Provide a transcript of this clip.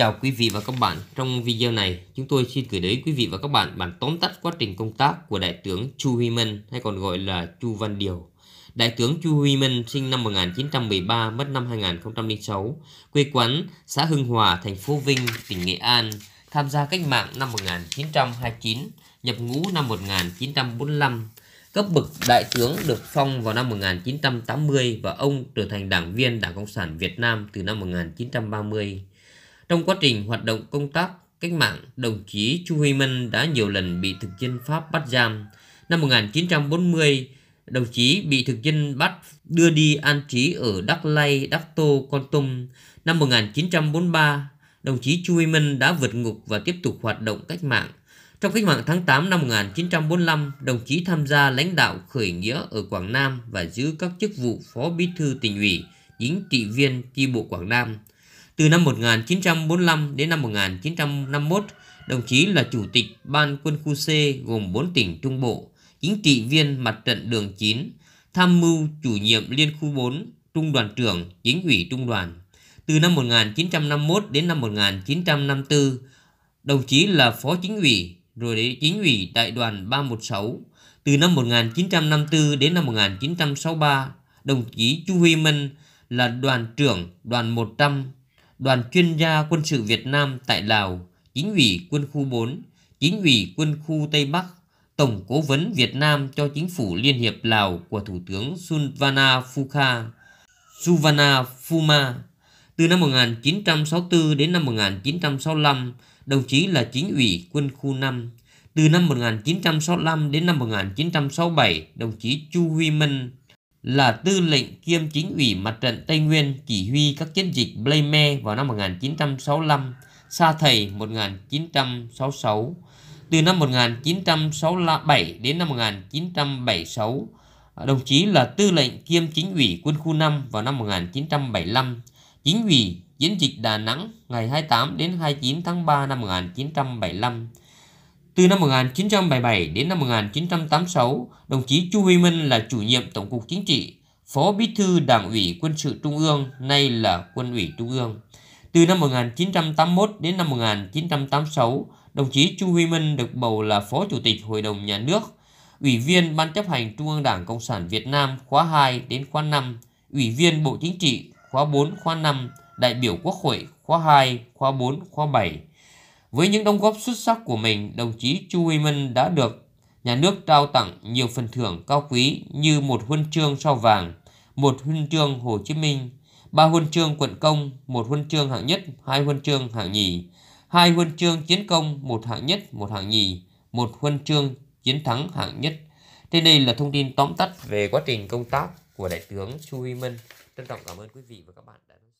chào quý vị và các bạn. Trong video này, chúng tôi xin gửi đến quý vị và các bạn bản tóm tắt quá trình công tác của Đại tướng Chu Huy Minh hay còn gọi là Chu Văn Điều. Đại tướng Chu Huy Minh sinh năm 1913, mất năm 2006, quê quán xã Hưng Hòa, thành phố Vinh, tỉnh Nghệ An, tham gia cách mạng năm 1929, nhập ngũ năm 1945, cấp bậc đại tướng được phong vào năm 1980 và ông trở thành đảng viên Đảng Cộng sản Việt Nam từ năm 1930. Trong quá trình hoạt động công tác cách mạng, đồng chí Chu Huy minh đã nhiều lần bị thực dân Pháp bắt giam. Năm 1940, đồng chí bị thực dân bắt đưa đi an trí ở Đắk Lay, Đắk Tô, Con Tum. Năm 1943, đồng chí Chu Huy minh đã vượt ngục và tiếp tục hoạt động cách mạng. Trong cách mạng tháng 8 năm 1945, đồng chí tham gia lãnh đạo khởi nghĩa ở Quảng Nam và giữ các chức vụ Phó Bí thư tỉnh ủy, chính trị viên chi bộ Quảng Nam – từ năm 1945 đến năm 1951, đồng chí là Chủ tịch Ban quân khu C gồm 4 tỉnh Trung Bộ, chính trị viên mặt trận đường 9, tham mưu chủ nhiệm Liên khu 4, Trung đoàn trưởng, chính ủy Trung đoàn. Từ năm 1951 đến năm 1954, đồng chí là Phó Chính ủy, rồi đến Chính ủy Đại đoàn 316. Từ năm 1954 đến năm 1963, đồng chí Chu Huy Minh là đoàn trưởng đoàn 100 Đoàn chuyên gia quân sự Việt Nam tại Lào, Chính ủy quân khu 4, Chính ủy quân khu Tây Bắc, Tổng cố vấn Việt Nam cho Chính phủ Liên hiệp Lào của Thủ tướng Sunvana Phukha, Suvana Phuma. Từ năm 1964 đến năm 1965, đồng chí là chính ủy quân khu 5. Từ năm 1965 đến năm 1967, đồng chí Chu Huy Minh, là tư lệnh kiêm chính ủy mặt trận Tây Nguyên chỉ huy các chiến dịch Blaime vào năm 1965, Sa Thầy 1966. Từ năm 1967 đến năm 1976, đồng chí là tư lệnh kiêm chính ủy quân khu 5 vào năm 1975, chính ủy chiến dịch Đà Nẵng ngày 28 đến 29 tháng 3 năm 1975, từ năm 1977 đến năm 1986, đồng chí Chu Huy Minh là chủ nhiệm Tổng cục Chính trị, Phó Bí thư Đảng ủy Quân sự Trung ương, nay là Quân ủy Trung ương. Từ năm 1981 đến năm 1986, đồng chí Chu Huy Minh được bầu là Phó Chủ tịch Hội đồng Nhà nước, Ủy viên Ban chấp hành Trung ương Đảng Cộng sản Việt Nam khóa 2 đến khóa 5, Ủy viên Bộ Chính trị khóa 4 khóa 5, đại biểu Quốc hội khóa 2, khóa 4, khóa 7, với những đóng góp xuất sắc của mình, đồng chí Chu Huy Minh đã được nhà nước trao tặng nhiều phần thưởng cao quý như một huân chương sao vàng, một huân chương Hồ Chí Minh, ba huân chương quận công, một huân chương hạng nhất, hai huân chương hạng nhì, hai huân chương chiến công, một hạng nhất, một hạng nhì, một huân chương chiến thắng hạng nhất. Trên đây là thông tin tóm tắt về quá trình công tác của Đại tướng Chu Huy Minh. Trân trọng cảm ơn quý vị và các bạn đã